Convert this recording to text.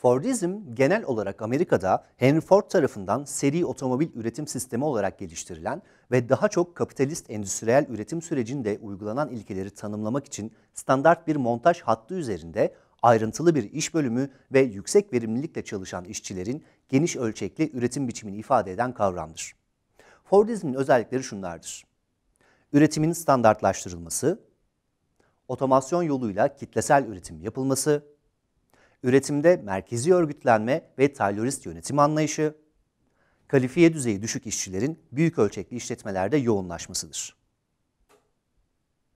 Fordizm genel olarak Amerika'da Henry Ford tarafından seri otomobil üretim sistemi olarak geliştirilen ve daha çok kapitalist endüstriyel üretim sürecinde uygulanan ilkeleri tanımlamak için standart bir montaj hattı üzerinde ayrıntılı bir iş bölümü ve yüksek verimlilikle çalışan işçilerin geniş ölçekli üretim biçimini ifade eden kavramdır. Fordizmin özellikleri şunlardır. Üretimin standartlaştırılması, otomasyon yoluyla kitlesel üretim yapılması, üretimde merkezi örgütlenme ve taylorist yönetim anlayışı, kalifiye düzeyi düşük işçilerin büyük ölçekli işletmelerde yoğunlaşmasıdır.